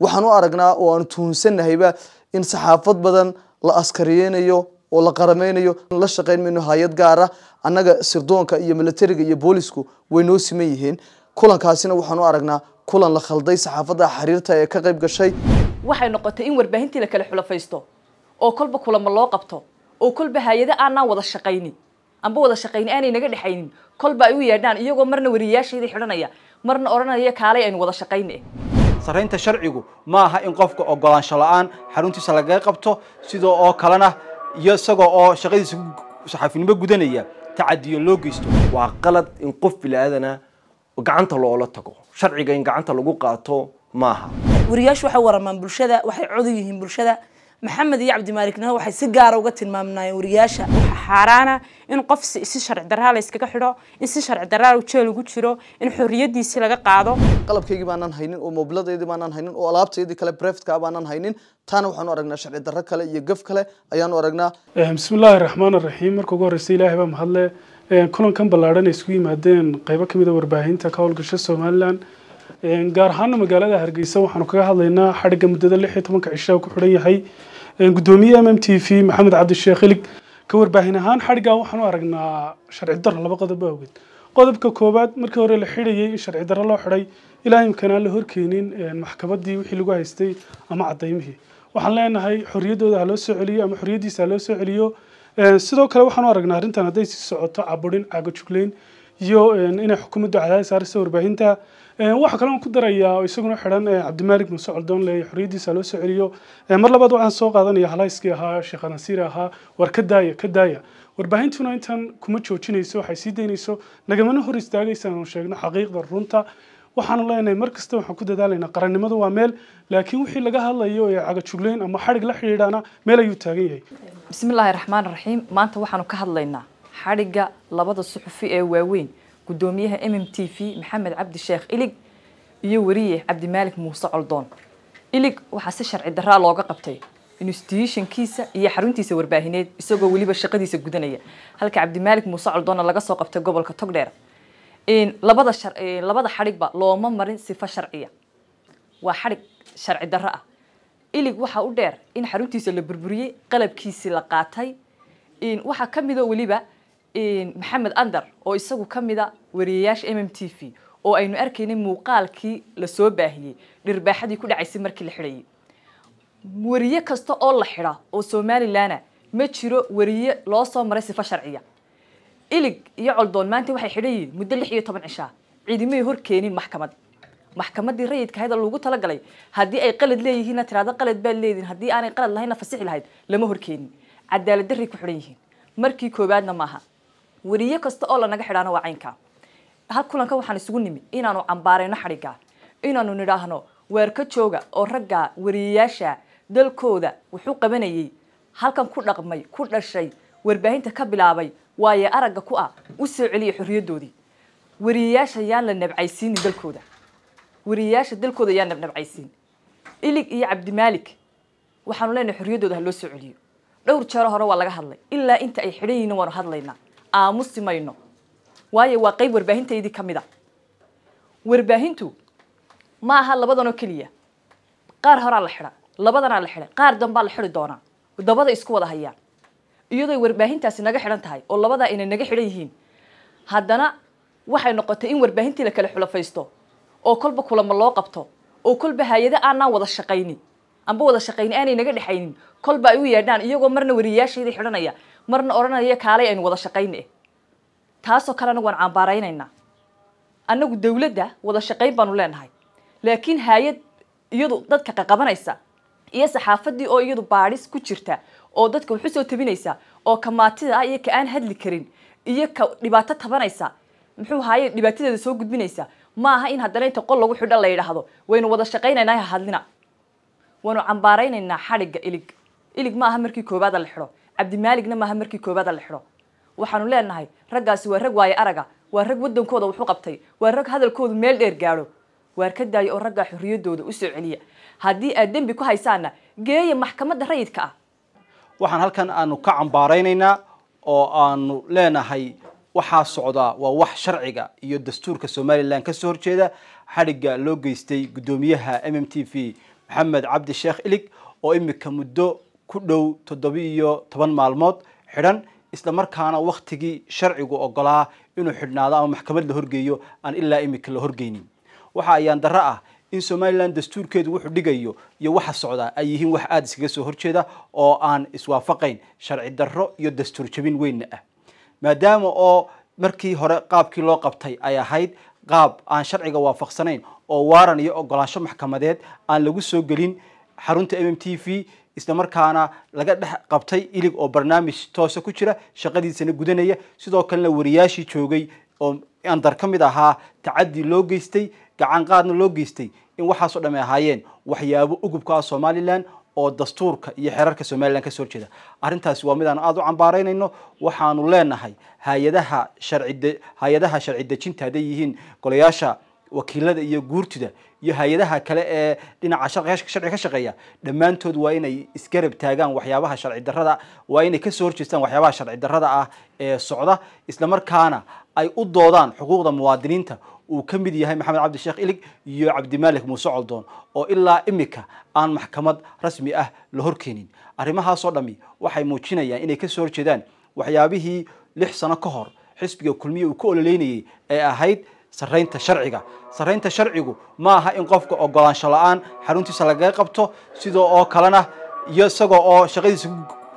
waxaan u aragnaa oo aan tuhunsannahayba in saxaafad badan la askariyeynayo oo la qarameynayo la shaqeyn mayno hay-ad gaara ah, annaga sirdoonka iyo milatariga iyo booliisku way noo siman yihiin kulankaasina waxaan u aragnaa kulan la khalday saxaafadda xiriirta ee ka qayb gashay waxay noqotay in warbaahintii la kala xulafaysto oo kolba kulamo loo qabto oo kolba hay-ado aanaan wada shaqayni amba wada shaqayni aanay naga dhexaynin kolba ay u yeedhaan iyagoo marna wariyayaasheedii xidhanaya marna odhanaya kaalay aynu wada shaqayne saraynta sharcigu ma aha in qofka ogolaansho la-aan xaruntiisa lagaga qabto sidoo oo kalena iyo isagoo oo shaqadiisa saxaafinimo gudanaya tacadiyo loo geysto waa qalad in qof bili-aadana gacanta loola tago sharciga in gacanta lagu qaato maaha wariyaashu waxay waramaan bulshada waxay codu yihiin bulshada maxamed iyo cabdimaalikna waxay si gaara ah uga tilmaamnayeen wariyaasha waxaa xaaraana in qof si sharci daraa la yskaga xidho in si sharci daraa jeel ugu jiro in xorriyadiisii laga qaado qalabkaygii baanan haynin oo moobladeydii baanan haynin oo alaabtaydii kale breftkaa baanan haynin taana waxaanu aragnaa sharci darro kale iyo gaf kale ayaanu aragnaa eh, bismi illaahi raxmaan araxiim marka ugu horreysa ilaahay baa mahadle eh, kulankan ballaadhan ay isku yimaadeen qaybo kamid a ah warbaahinta ka howlgasho somalilan gaar ahaana magaalada hargeysa waxaanu kaga hadlaynaa xadhigga muddada lix iyo tobanka cishaa ku xidhan yahay gudoomiye m m t v maxamed cabdisheekh hilig ka warbaahin ahaan xadhiggaa waxaanu aragnaa sharci darro laba qodob awgeed qodobka koowaad markii hore la xidhayay in sharci darro loo xidhay ilaa imkaan aan la horkeenin maxkamaddii wixii lagu haystay ama caddaymihii waxaan leenahay xoriyadooda ha loo soo celiyo ama xorriyaddiisa ha loo soo celiyo sidoo kale waxaanu aragnaa arrintan hadday si socoto caburin caagajugleyn iyo inay xukuumaddu cadaadi saaraysa warbaahinta waxaa kaloon ku darayaa isaguna xidhan cabdimaalik muuse coldoonle xorriyaddiisa loo soo celiyo mar labaad waxaan soo qaadanaya halayskii ahaa sheekh anasiir ahaa war ka daaya ka daaya warbaahintuna intan kuma joojinayso waxay sii daynayso nagamana hor istaagaysa aanu sheegno xaqiiqda runta waxaanu leenahay mar kasta waxaan ku dadaalaynaa qarannimadu waa meel laakiin wixii laga hadlayo ee cagajuglayn ama xadhig la xidhiidhana meel ayuu taagan yahay bismillaahi raxmaan raxiim maanta waxaanu ka hadlaynaa xadhigga labada suxufi ee waaweyn gudoomiyaha m m t v maxamed cabdi sheekh ilig iyo weriye cabdimaalik muuse coldoon ilig waxaa si sharci daraa looga qabtay instituishankiisa iyo xaruntiisa warbaahineed isagoo weliba shaqadiisa gudanaya halka cabdimaalik muuse coldoonna laga soo qabtay gobolka togdheer labada labada xadhigba looma marin sifo sharciya waa xadhig sharci darro ah ilig waxaa u dheer in xaruntiisa la burburiyey qalabkiisii la qaatay waxaa ka midoo weliba maxamed andar oo isagu ka mida wariyayaasha m m t v oo aynu arkaynay muuqaalkii lasoo baahiyey dhirbaaxadii ku dhacaysay markii la xidhayay wariye kasta oo la xidha oo somalilana ma jiro wariye loo soo maray sifa sharciya ilig iyo coldoon maanta waxay xidhan yihiin muddo lix iyo toban cishaa ciidamay hor keenin maxkamad maxkamaddii rayidka ahayd oo lagu talagalay haddii ay qalad leeyihiinna tiraado qalad baad leedihin haddii aanay qalad lahayna fasixi lahayd lama horkeenin cadaalad darray ku xidhan yihiin markii koowaadna maaha weriye kasta oo lanaga xidhaana waa caynka hal kulanka waxaan isugu nimi inaanu cambaarayno xadhigga inaanu nidhaahno weerka jooga oo ragga weriyayaasha dalkooda wuxuu qabanayay halkan ku dhaqmay ku dhashay warbaahinta ka bilaabay waaye aragga ku ah u soo celiya xorriyadoodii weriyayaasha yaan la nabcaysiinin dalkooda weriyayaasha dalkooda yaan nabnabcaysiin ilig iyo cabdimaalik waxaanu leenahay xorriyaddooda ha loo soo celiyo dhowr jeero hore waa laga hadlay ilaa inta ay xidhan yihiin waanu hadlaynaa aamusimayno waayo waa qayb warbaahintaydii ka mid a warbaahintu ma aha labadan oo keliya qaar horaa la xidha labadanaa la xidhay qaar dambaa la xidi doonaa dabada isku wada hayaan iyadoo warbaahintaasi naga xidhan tahay oo labadaa inay naga xidhan yihiin haddana waxay noqotay in warbaahintii la kala xulafaysto oo kolba kulamo loo qabto oo kolba hay-ado aanaan wada shaqaynin amba wada shaqayni aanay naga dhexaynin kolba ay u yeedhaan iyagoo marna wariyayaasheedii xidhanaya marna odhanaya kaalay aynu wada shaqayne taasoo kale anagu waan cambaaraynaynaa annagu dawladda wada shaqayn baanu leenahay laakiin hay-ad iyadu dadka qaqabanaysa iyo saxaafadii oo iyadu baadhis ku jirta oo dadka waxu soo tabinaysa oo ka maatida ah iyo ka aan hadli karin iyo ka dhibaato tabanaysa muxuu ahaye dhibaatadeeda soo gudbinaysa ma aha in haddana inta qol lagu xidha la yidhaahdo waynu wada shaqaynaynaa hadlina waanu cambaaraynaynaa xadhigga ilig ilig ma aha markii koobaada la xidho cabdimaaligna maaha markii koowaada la xidho waxaanu leenahay raggaasi waa rag waaye araga waa rag wadankooda waxu qabtay waa rag hadalkooda meel dheer gaadho waar ka daayo oo raggaa xorriyadooda u soo celiya haddii aad dembi ku haysaanna geeya maxkamadda rayidka ah waxaan halkan aanu ka cambaaraynaynaa oo aanu leenahay waxaa socdaa waa wax sharciga iyo dastuurka somalilan ka soo horjeeda xadhigga loo geystay guddoomiyaha m m t v maxamed cabdisheekh ilig oo imika muddo ku dhow toddobi iyo toban maalmood xidhan isla markaana waktigii sharcigu ogolaa inuu xidhnaado ama maxkamad la horgeeyo aan ilaa imika la horgeynin waxa ayaan darro ah in somalilan dastuurkeedu wuxuu dhigayo iyo waxa socdaa ay yihiin wax aada iskaga soo horjeeda oo aan iswaafaqayn sharci darro iyo dastuur jabin weynna ah maadaama oo markii hore qaabkii loo qabtay ay ahayd qaab aan sharciga waafaqsanayn oo waaran iyo ogolaansho maxkamadeed aan lagu soo gelin xarunta m m t v isla markaana laga dhex qabtay ilig oo barnaamij toosa ku jira shaqadiisana gudanaya sidoo kalena wariyaashii joogay oo andar ka mid ahaa tacaddi loo geystay gacan qaadna loo geystay in waxaasoo dhamay ahaayeen waxyaabo ugubka ah somalilan oo dastuurka iyo xeerarka somalilan ka soo horjeeda arrintaasi waa mid aan aada u cambaaraynayno waxaanu leenahay hay-adaha sharci hay-adaha sharci dejinta hadday yihiin golayaasha wakiilada iyo guurtida iyo hay-adaha kale ee dhinaca sharciga ka shaqeeya dhammaantood waa inay isgarab taagaan waxyaabaha sharci darada waa inay kasoo horjeestaan waxyaabaha sharci darada ah ee socda islamarkaana ay u doodaan xuquuqda muwaadiniinta uu ka mid yahay maxamed cabdisheekh ilig iyo cabdimaalik muuse coldoon oo ilaa iminka aan maxkamad rasmi ah la horkeenin arrimahaasoo dhammi waxay muujinayaan inay kasoo horjeedaan waxyaabihii lix sano ka hor xisbiga kulmiya uu ka ololeynayay ee ahayd saraynta sharciga saraynta sharcigu ma aha in qofka ogolaansho la-aan xaruntiisa lagaga qabto sidoo oo kalena iyo isagoo oo shaqadiisa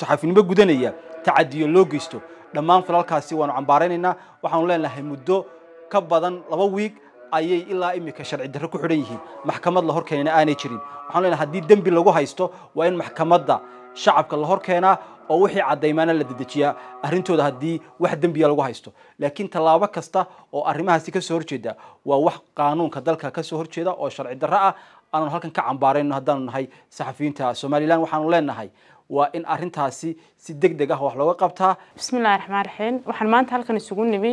saxaafinimo gudanaya tacadiyo loo geysto dhammaan falalkaasi waanu cambaaraynaynaa waxaanu leenahay muddo ka badan laba wiig ayay ilaa iminka sharci darro ku xidhan yihiin maxkamad la horkeenana aanay jirin waxaanu leenahay haddii dembi lagu haysto waa in maxkamadda shacabka la horkeenaa oo wixii cadaymaana la dedejiyaa arrintooda haddii wax dembiya lagu haysto laakiin tallaabo kasta oo arrimahaasi kasoo horjeeda waa wax qaanuunka dalka kasoo horjeeda oo sharci darro ah aanu halkan ka cambaarayno haddaanu nahay saxafiyiinta somalilan waxaanu leenahay waa in arintaasi si deg deg ah wax looga qabtaa bismillahi raxmaan raxiim waxaan maanta halkan isugu nimi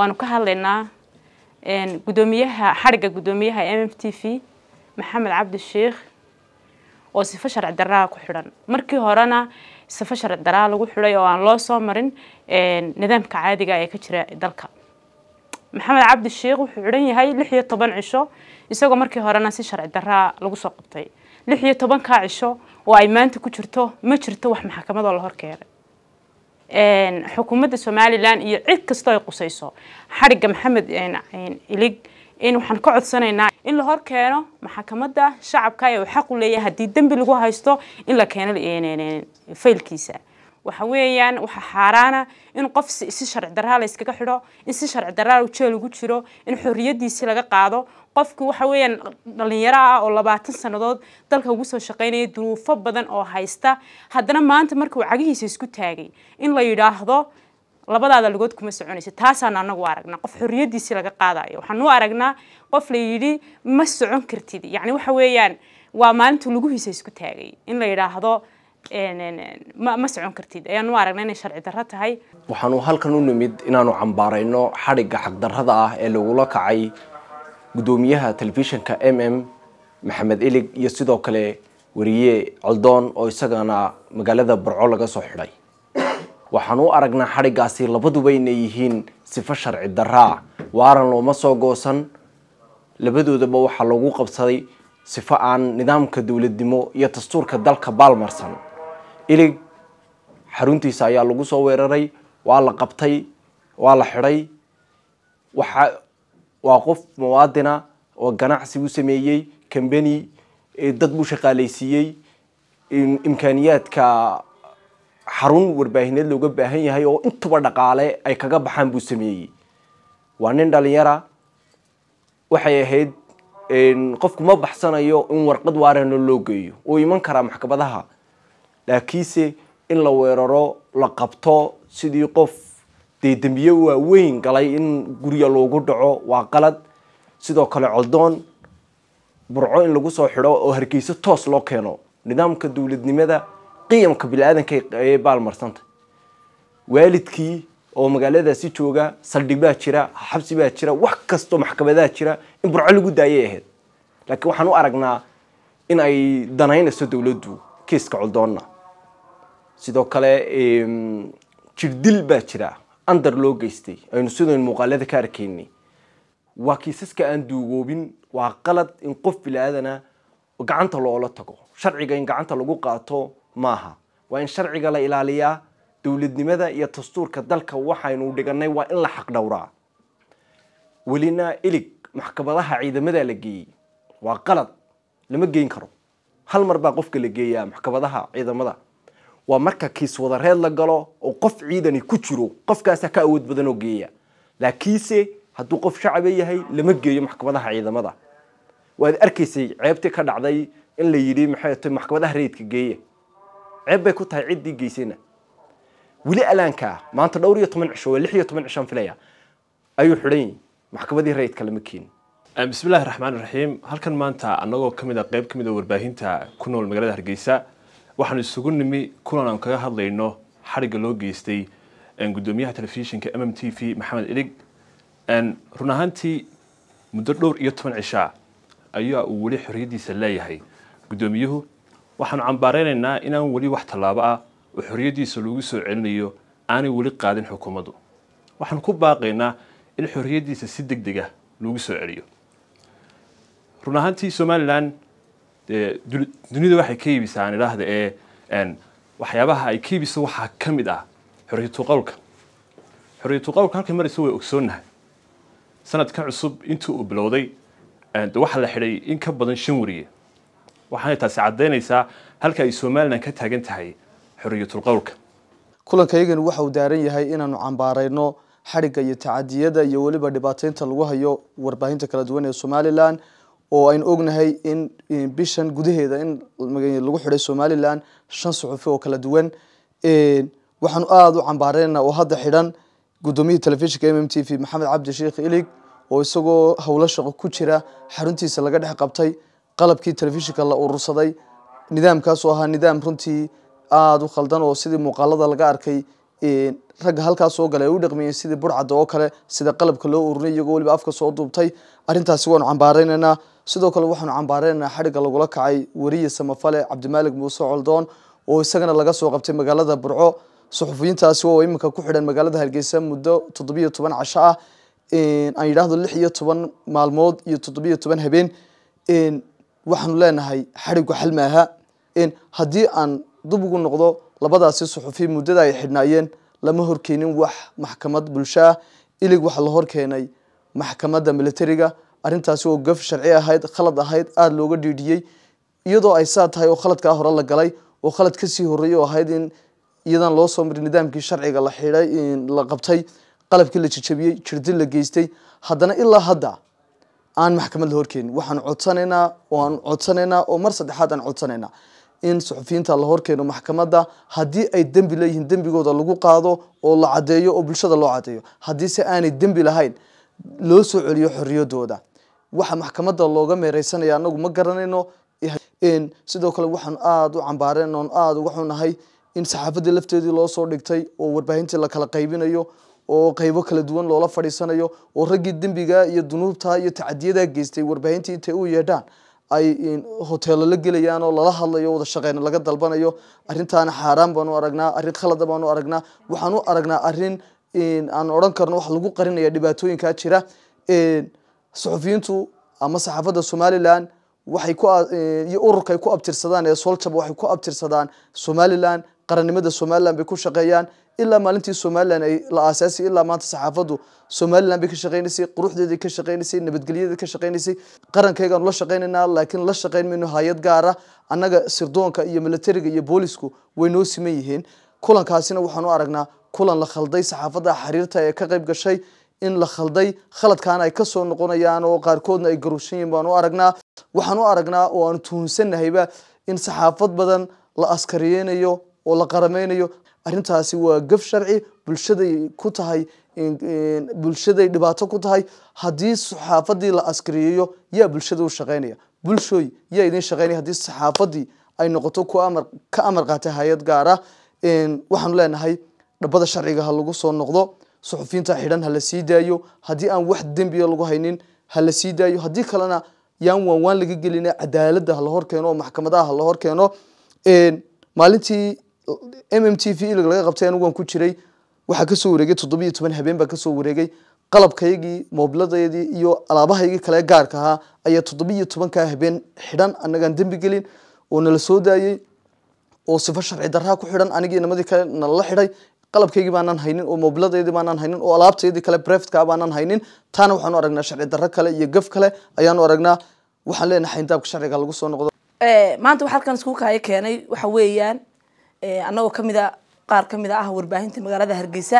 aanu ka hadlaynaa gudoomiyaha xadhigga gudoomiyaha m m t v maxamed cabdi oo sifo sharci darraha ku xidhan markii horena safo sharci daraa lagu xidhay oo aan loo soo marin nidaamka caadiga ah ee ka jira dalka maxamed cabdi sheikh wuxuu xidhan yahay lix iyo toban cisho isagoo markii horena si sharci daraa lagu soo qabtay lix iyo tobankaa cisho oo ay maanta ku jirto ma jirto wax maxkamadoo la horkeenay xukuumadda somalilan iyo cid kastoo ay qusayso xadhigga maxamed ilig in waxaan ka codsanaynaa in la horkeeno maxkamadda shacabka ee uu xaq u leeyahay haddii dembi lagu haysto in la keeno faylkiisa waxa weeyaan waxaa xaaraana in qof si sharci daraa la yskaga xidho in si sharci daraa ujeel ugu jiro in xorriyadiisi laga qaado qofki waxa weeyaan dhalinyaro ah oo labaatan sannadood dalka ugu soo shaqaynaya duruufo badan oo haysta haddana maanta markuu cagihiisa isku taagay in la yidhaahdo labadaada lugood kuma soconayso taasaan anagu aragna qof xoriyadiisii laga qaadayo waxaanu aragnaa qof la yidhi ma socon kartid yacni waxa weeyaan waa maalinta luguhiisa isku taagay in la yidhaahdo ma socon kartid ayaanu aragna inay sharci darro tahay waxaanu halkan u nimid inaanu cambaarayno xadhigga xagdarrada ah ee lagula kacay guddoomiyaha telefishinka m m maxamed ilig iyo sidoo kale wariye coldoon oo isagana magaalada barco laga soo xidhay waxaan u aragnaa xadhiggaasi labaduba inay yihiin sifo sharci daraa waaran looma soo goosan labadoodaba waxaa lagu qabsaday sifo aan nidaamka dowladnimo iyo dastuurka dalka baalmarsan ilig xaruntiisa ayaa lagu soo weeraray waa la qabtay waa la xidhay waxa waa qof muwaadina oo ganacsi u sameeyey cambani dad buu shaqaalaysiiyey imkaaniyaadka xarun warbaahineed looga baahan yahay oo intaba dhaqaale ay kaga baxaan buu sameeyey waa nin dhalinyara waxay ahayd qofku ma baxsanayo in warqad waarano loo geeyo uu iman karaa maxkamadaha laakiinse in la weeraro la qabto sidii qof dee waaweyn galay in guriga loogu dhaco waa qalad sidoo kale coldoon burco in lagu soo xidho oo hargeyso toos loo keeno nidaamka dowladnimada qiyamka biniaadanka ayay baalmarsanta waalidkii oo magaaladaasi jooga saldhig baa jira xabsi baa jira wax kastoo maxkamadaa jira in burco lagu daayay ahayd laakiin waxaan u aragnaa in ay danaynayso dowladdu kiiska culdoonna sidoo kale jirdil baa jira andar loo geystay aynu sidaynu muuqaalada ka arkaynay waa kiisaska aan duugoobin waa qalad in qof biniaadana gacanta loola tago sharciga in gacanta lagu qaato maaha waa in sharciga la ilaaliyaa dowladnimada iyo dastuurka dalka waxaynu dhiganay waa in la xaqdhowraa welina ilig maxkamadaha ciidamadaa la geeyey waa qalad lama geyn karo hal mar baa qofka la geeyaa maxkamadaha ciidamada waa marka kiis wadareed la galo oo qof ciidani ku jiro qofkaasaa ka awood badan oo geeya laakiinse hadduu qof shacaba yahay lama geeyo maxkamadaha ciidamada waad arkaysay ceebtii ka dhacday in la yidhi maxay ta maxkamadaha rayidka geeya ceeb bay ku tahay ciddii geysayna weli alaankaa maanta dhowr iyo toban cisho waa lix iyo toban cishaan filaya ayuu xidhan yihin maxkamadii rayidka lama keenin bismi illahi raxmaan iraxiim halkan maanta annagoo ka mid a ah, qayb ka mid a ah warbaahinta ku nool magaalada hargeysa waxaanu isugu nimi kulan aan kaga hadlayno xarigga loo geystay gudoomiyaha telefishinka m m t v maxamed idig run ahaantii muddo dhowr iyo toban cishaa ayaa uu weli xorriyaddiisa leeyahay gudoomiyuhu waxaanu cambaaraynaynaa inaan weli wax tallaabo ah oo xorriyaddiisa lagu soo celinayo aanay weli qaadin xukuumaddu waxaan ku baaqaynaa in xorriyaddiisa si deg deg ah lagu soo celiyo run ahaantii somalilan dunida waxay ka iibisa aan idhaahda ee waxyaabaha ay ka iibisa waxaa ka mid ah xorriyatu qowlka xorriyatu qowlka halkay maraysa way ogsoonnahay sanadka cusub intii uu bilowday waxaa la xidhay in ka badan shan wariye waxaanay taasi caddaynaysaa halka ay somalilan ka taagan tahay xorriyatul qowlka waxa uu daaran yahay inaanu cambaarayno xadhigga iyo tacadiyada iyo weliba dhibaataynta lagu hayo warbaahinta kala duwan ee somalilan oo aynu ognahay in bishan gudaheeda in lagu xidhay somalilan shan suxufi oo kala duwan waxaanu aada u cambaareyna oo hadda xidhan guddoomiyaha telefishinka m m t v maxamed cabdi sheekh ilig oo isagoo howlo shaqo ku jira xaruntiisa laga dhex qabtay qalabkii telefishinka la urursaday nidaamkaasoo ahaa nidaam runtii aada u khaldan oo sidii muuqaalada laga arkay ragga halkaas oo gale ay u dhaqmiyeen sidii burcadda oo kale sida qalabka loo ururay iyagoo weliba afka soo duubtay arrintaasi waanu cambaareynaynaa sidoo kale waxaanu cambaareynanaa xadhigga lagula kacay weriye samafale cabdimaalig muuse coldoon oo isagana laga soo qabtay magaalada burco suxufiyiintaasi oo iminka ku xidhan magaalada hargeysa muddo toddobiyo toban casho ah aan yidhaahdo lix iyo toban maalmood iyo toddobiyo toban habeen waxaanu leenahay xarigu xalmaaha maaha in haddii aan dub ugu noqdo labadaasi suxufi muddada ay xidhnaayeen lama horkeenin wax maxkamad bulsho ah ilig waxaa la horkeenay maxkamadda militariga arrintaasi oo gaf sharci ahayd khalad ahayd aada looga dhiidhiyey iyadoo ay saa tahay oo khaladkaa hore la galay oo khalad kasii horreeyay oo ahayd in iyadan loo soo marin nidaamkii sharciga la xidhay la qabtay qalabkii la jajabiyey jirdil la geystay haddana ilaa hadda aan maxkamadla horkeenin waxaan codsanaynaa aan codsanaynaa oo mar saddexaad aan codsanaynaa in suxufiyiinta la horkeeno maxkamadda haddii ay dembi leeyihiin dembigooda lagu qaado oo la caddeeyo oo bulshada loo caddeeyo haddii se aanay dembi lahayn loo soo celiyo xoriyadooda waxa maxkamadda looga meereysanaya anagu ma garanayno sidoo kale waxaan aada u cambaareen oon aada uga xunahay in saxaafadii lafteedii loo soo dhigtay oo warbaahintii la kala qaybinayo oo qaybo kala duwan loola fadhiisanayo oo raggii dembiga iyo dunuubta iyo tacadiyadaa geystay warbaahintii intay u yeedhaan ay hoteelo la gelayaan oo lala hadlayo wada shaqeyn laga dalbanayo arintaana xaaraan baanu aragnaa arrin khalada baanu aragnaa waxaan aragnaa arin aan odhan karno wax lagu qarinaya dhibaatooyinkaa jira suxufiyiintu ama saxaafadda somalilan waxay kuiyo ururka ay ku abtirsadaan ee soljab waxay ku abtirsadaan somalilan qarannimada somalilan bay ku shaqeeyaan ilaa maalintii somalilan la aasaasay ilaa maanta saxaafadu somalilan bay ka shaqeynaysay quruxdeeday ka shaqeynaysay nabadgelyada ka shaqeynaysay qarankaygaanu la shaqeynaynaa laakiin la shaqeyn mayno hay-ad gaara annaga sirdoonka iyo militariga iyo boolisku way noo siman yihiin kulankaasina waxaanu aragnaa kulan la khalday saxaafada xiriirta ee ka qayb gashay in la khalday khaladkaana ay kasoo noqonayaan oo qaarkoodna ay garushan yihin baanu aragnaa waxaanu aragnaa oo aanu tuhunsanahayba in saxaafad badan la askariyeynayo oo la qarameynayo arrintaasi waa gaf sharci bulshaday ku tahay bulshaday dhibaato ku tahay haddii saxaafadii la askariyayo yaa bulshada u shaqaynaya bulshooy yaa idin shaqaynaya haddii saxaafadii ay noqoto ku amar ka amar qaatay hay-ad gaar ah waxaanu leenahay dhabada sharciga ha lagu soo noqdo suxufiyiinta xidhan hala sii daayo haddii aan wax dembiya lagu haynin hala sii daayo haddii kalena yaan waan waan laga gelina cadaaladda hala horkeeno oo maxkamadaha hala horkeeno maalintii m m t v ilig laga qabtay anigu waan ku jiray waxaa kasoo wareegay toddobiyo toban habeen baa kasoo wareegay qalabkaygii moobladayadii iyo alaabahaygii kale gaarka ahaa ayaa toddobiyo tobankaa habeen xidhan anagaan dembi gelin oo nala soo daayey oo sifo sharci darraa ku xidhan anigii nimadii kale nalala xidhay qalabkaygii baanaan haynin oo moobladayadii baanaan haynin oo alaabtaydii kale breftka baanaan haynin taana waxaanu aragnaa sharci darro kale iyo gaf kale ayaanu aragnaa waxaan leenahay xayndaabka sharciga lagu soo noqdo eh, maanta waxa halkan iskugu kaaya keenay waxa weeyaan Eh, anagoo kamida qaar kamid ah warbaahinta magaalada hargeysa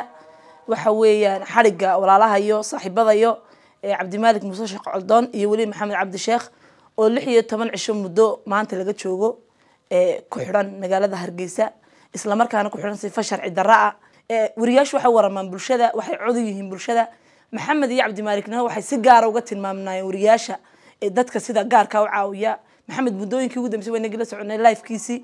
waxa weeyaan xadhigga walaalahayo iyo saaxiibada iyo eh, cabdimaalik muuse sheekh coldoon iyo weli maxamed cabdisheekh oo lix iyo toban cisho muddo maanta laga joogo eh, ku xidhan magaalada hargeysa islamarkaana ku xidhan sifa sharci darra ah wariyaashu waxay waramaan bulshada waxay cod yihiin bulshada maxamed iyo cabdimaalikna waxay si gaara ah uga tilmaamnayeen wariyaasha dadka sida gaarka u caawiya maxamed muddooyinkii ugu dambeysay waan nagala soconay lifekiisii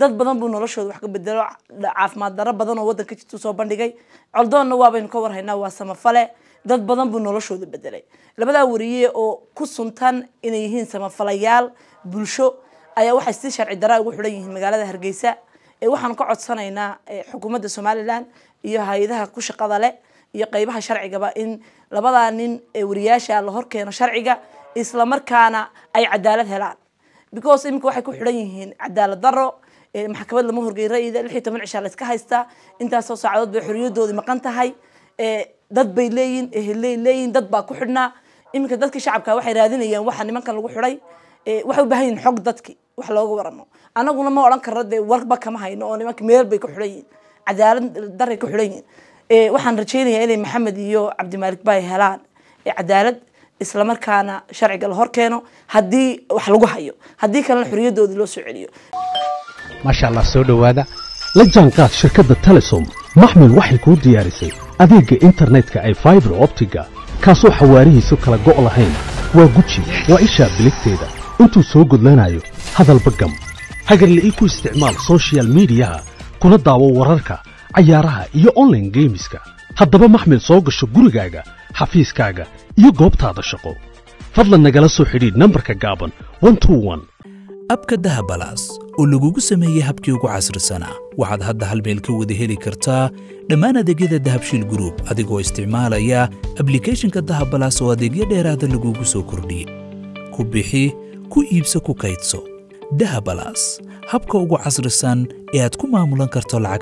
dad badan buu noloshooda wax ka bedelo caafimaad daro badan oo waddanka jirtuu soo bandhigay coldoonna waabaynu ka war haynaa waa samafale dad badan buu noloshooda bedelay labadaa wariye oo ku suntan inay yihiin samafalayaal bulsho ayaa waxay si sharci daraa ugu xidhan yihiin magaalada hargeysa waxaan ka codsanaynaa xukuumadda somalilan iyo hay-adaha ku shaqada leh iyo qeybaha sharcigaba in labadaa nin ee wariyaasha la horkeeno sharciga isla markaana ay cadaalad helaan because iminka waxay ku xidhan yihiin cadaalad daro maxkamad lama horgeyn ra'yida lix iyo toban cishaa la iska haystaa intaasoo saacadood bay xorriyadoodii maqan tahay dad bay leeyihin eheley leeyihin dad baa ku xidhnaa iminka dadkii shacabka waxay raadinayaan waxa nimankan lagu xidhay waxay u baahan yihin xog dadkii wax looga waramo anaguna ma odhan karno dee warba kama hayno oo nimanka meel bay ku xidhan yihin cadaalad daray ku xidhan yihin waxaan rajaynayaa inay maxamed iyo cabdimaalik bay helaan cadaalad isla markaana sharciga la hor keeno haddii wax lagu hayo haddii kalena xoriyadoodii loo soo celiyo maasha allah soo dhowaada la jaanqaad shirkadda telesom maxmed waxay kuu diyaarisay adeegga internetka ay faibar optiga kaasoo xawaarihiisu kala go' lahayn waa guji waa ishaa biligteeda intuu soo gudlanaayo hadalba gam hagarla ii ku isticmaal sochial midiyaha kuna daawo wararka cayaaraha iyo online geemiska haddaba maxmed soo gasho gurigaaga xafiiskaaga iyo goobtaada shaqo fadlan nagala soo xidhiidh nambarka gaaban abka dahabalaas oo lagugu sameeyey habkii ugu casrisanaa waxaad hadda hal meel ka wada heli kartaa dhammaan adeegyada dahabshiil gruub adigoo isticmaalaya ablicathonka dahabalaas oo adeegyo dheeraada ah lagugu soo kordhiyey ku bixi ku iibso ku kaydso dahabalaas habka ugu casrisan ee aad ku maamulan karto lacag